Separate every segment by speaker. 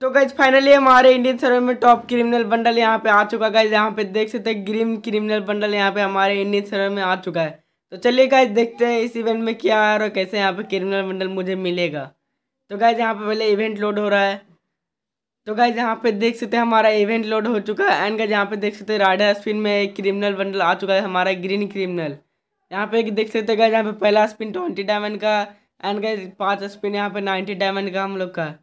Speaker 1: तो guys finally हमारे Indian survey में टॉप क्रिमिनल बंडल यहाँ पे आ चुका गैज यहाँ पे देख सकते हैं ग्रीन क्रिमिनल बंडल यहाँ पे हमारे इंडियन सर्वे में आ चुका है तो चलिए गाइज देखते हैं इस इवेंट में क्या है और कैसे यहाँ पे क्रिमिनल बंडल मुझे मिलेगा तो गाइज यहाँ पे पहले इवेंट लोड हो रहा है तो गाइज यहाँ पे देख सकते हैं हमारा इवेंट लोड हो चुका है एंड गाइज यहाँ पे देख सकते हैं राइडर स्पिन में एक क्रिमिनल बंडल आ चुका है हमारा ग्रीन क्रिमिनल यहाँ पे देख सकते गाइज यहाँ पे पहला स्पिन ट्वेंटी डायमंड का एंड गाइज पाँच स्पिन यहाँ पे नाइन्टी डायमंड का हम लोग का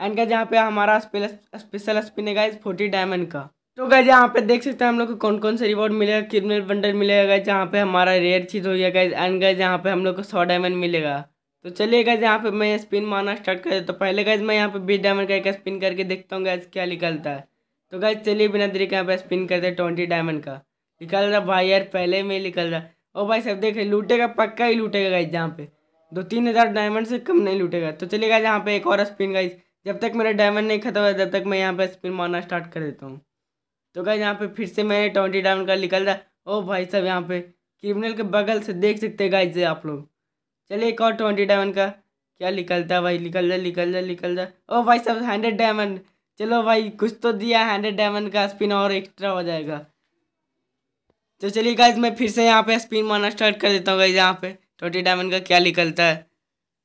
Speaker 1: एंड गैज यहाँ पे हमारा स्पेशल स्पिन है गाइज फोर्टी डायमंड का तो गैज यहाँ पे देख सकते हैं हम लोग को कौन कौन से रिवॉर्ड मिलेगा क्रिमिनल बंडल मिलेगा गाइज यहाँ पे हमारा रेयर चीज़ हो गया गाइज एंड गए यहाँ पे हम लोग को सौ डायमंड मिलेगा तो चलिए गैज यहाँ पे मैं स्पिन मारना स्टार्ट कर तो पहले गैज मैं यहाँ पे बीस डायमंड का एक स्पिन करके देखता हूँ गाइज क्या निकलता है तो गाइज चलिए बिना के यहाँ पे स्पिन करते हैं ट्वेंटी डायमंड का निकल रहा भाई यार पहले में निकल रहा ओ भाई सब देख लूटेगा पक्का ही लूटेगा गाइज यहाँ पे दो तीन हज़ार डायमंड से कम नहीं लूटेगा तो चलिए गाइज यहाँ पे एक और स्पिन गाइज जब तक मेरा डायमंड नहीं खत्म हुआ तब तक मैं यहाँ पर स्पिन मारना स्टार्ट कर देता हूँ तो क्या यहाँ पे फिर से मैंने ट्वेंटी डायमंड का निकल रहा ओ भाई साहब यहाँ पे क्रिमिनल के बगल से देख सकते हैं गाइज आप लोग चलिए एक और ट्वेंटी डायमंड का क्या निकलता है भाई निकल जा निकल जा निकल जा ओ भाई साहब हंड्रेड डायमंड चलो भाई कुछ तो दिया हंड्रेड डायमंड का स्पिन और एक्स्ट्रा हो जाएगा तो चलिए गाइज मैं फिर से यहाँ पे स्पिन मारना स्टार्ट कर देता हूँ गाइज यहाँ पे ट्वेंटी डायमंड का क्या निकलता है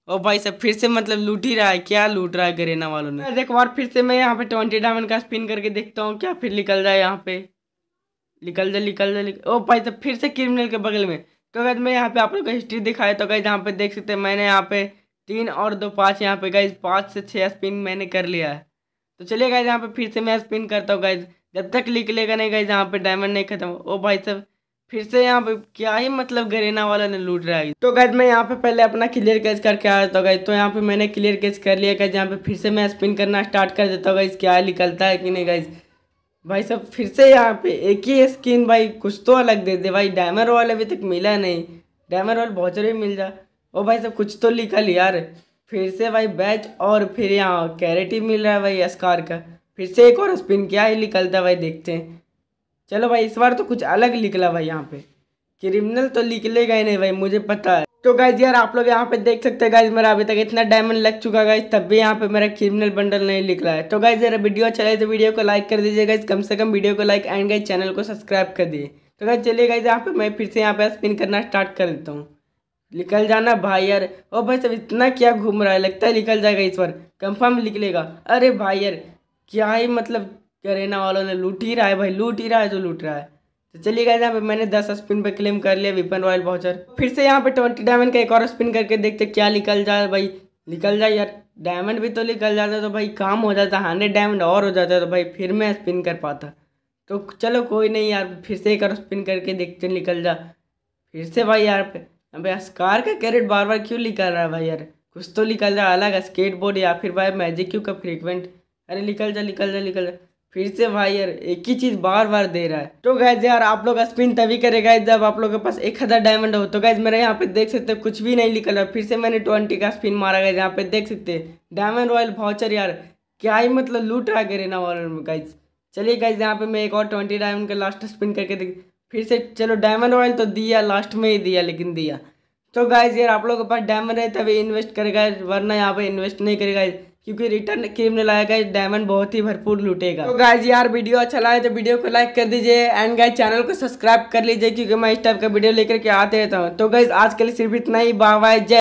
Speaker 1: ओ भाई सब फिर से मतलब लूट ही रहा है क्या लूट रहा है गरेना वालों ने देखो और फिर से मैं यहाँ पे ट्वेंटी डायमंड का स्पिन करके देखता हूँ क्या फिर निकल जाए यहाँ पे निकल जाए निकल जाए ओ भाई सब फिर से क्रिमिनल के बगल में तो अगर मैं यहाँ पे आप लोग का हिस्ट्री दिखाया तो गैस यहाँ पे देख सकते हैं मैंने यहाँ पे तीन और दो पाँच यहाँ पे गई पाँच से छः स्पिन मैंने कर लिया है तो चलिए गए यहाँ पे फिर से मैं स्पिन करता हूँ गाइज जब तक निकलेगा नहीं गई यहाँ पे डायमंड नहीं खत्म ओ भाई सब फिर से यहाँ पे क्या ही मतलब गरेना वाला ने लूट रहा है तो गैस मैं यहाँ पे पहले अपना क्लियर कैच करके आया था गैस तो यहाँ पे मैंने क्लियर कैच कर लिया गया यहाँ पे फिर से मैं स्पिन करना स्टार्ट कर देता हूँ गैस क्या निकलता है कि नहीं गई भाई सब फिर से यहाँ पे एक ही स्किन भाई कुछ तो अलग दे दे भाई डायमर वॉल अभी तक मिला नहीं डायमर वॉल बहुत जरूरी मिल जा ओ भाई सब कुछ तो निकल यार फिर से भाई बैच और फिर यहाँ कैरेट ही मिल रहा है भाई स्कार का फिर से एक और स्पिन क्या ही निकलता है भाई देखते हैं चलो भाई इस बार तो कुछ अलग निकला भाई यहाँ पे क्रिमिनल तो निकलेगा ही नहीं भाई मुझे पता है तो गाइज यार आप लोग यहाँ पे देख सकते हैं गाइज मेरा अभी तक इतना डायमंड लग चुका है तब भी यहाँ पे मेरा क्रिमिनल बंडल नहीं निकला है तो गाइज यार वीडियो अच्छा लगे तो वीडियो को लाइक कर दीजिए गाइज कम से कम वीडियो को लाइक एंड गाइज चैनल को सब्सक्राइब कर दिए तो गाइज चलिए गाइज यहाँ पे मैं फिर से यहाँ पे स्पिन करना स्टार्ट कर देता हूँ निकल जाना भाई यार ओ भाई सब इतना क्या घूम रहा है लगता है निकल जाएगा इस बार कंफर्म निकलेगा अरे भाई यार क्या ही मतलब कि अरेना वालों ने लूट ही रहा है भाई लूट ही रहा है जो लूट रहा है तो चलिए गाइज यहाँ पे मैंने दस स्पिन पे क्लेम कर लिया विपन रॉयल पहुंचर फिर से यहाँ पे ट्वेंटी डायमंड का एक और स्पिन करके देखते क्या निकल जाए भाई निकल जाए यार डायमंड भी तो निकल जाता तो भाई काम हो जाता हंड्रेड डायमंड और हो जाता तो भाई फिर मैं स्पिन कर पाता तो चलो कोई नहीं यार फिर से एक और स्पिन करके देखते निकल जा फिर से भाई यार भाई स्कार का कैरेट बार बार क्यों निकल रहा है भाई यार कुछ तो निकल जा अलग स्केट बोर्ड या फिर भाई मैजिक क्यू का फ्रीक्वेंट अरे निकल जा निकल जा निकल जा फिर से भाई यार एक ही चीज़ बार बार दे रहा है तो गैज यार आप लोग का स्पिन तभी करेगा जब आप लोग के पास एक हज़ार डायमंड हो तो गैज मेरे यहाँ पे देख सकते हैं कुछ भी नहीं निकल रहा फिर से मैंने ट्वेंटी का स्पिन मारा गया यहाँ पे देख सकते डायमंड रॉयल भाउचर यार क्या ही मतलब लूट रहा है रेना वॉलर में गाइज चलिए गाइज यहाँ पे मैं एक और ट्वेंटी डायमंड का लास्ट स्पिन करके देख फिर से चलो डायमंड रॉयल तो दिया लास्ट में ही दिया लेकिन दिया तो गाइज यार आप लोगों के पास डायमंड है तभी इन्वेस्ट करेगा वरना यहाँ पे इन्वेस्ट नहीं करेगा क्योंकि रिटर्न गेम ने लाया गया डायमंड बहुत ही भरपूर लूटेगा तो गाइज यार वीडियो अच्छा लगा तो वीडियो को लाइक कर दीजिए एंड गाइज चैनल को सब्सक्राइब कर लीजिए क्योंकि मैं इस टाइप का वीडियो लेकर के आते रहता हूँ तो गाइज आज के लिए सिर्फ इतना ही बाय जय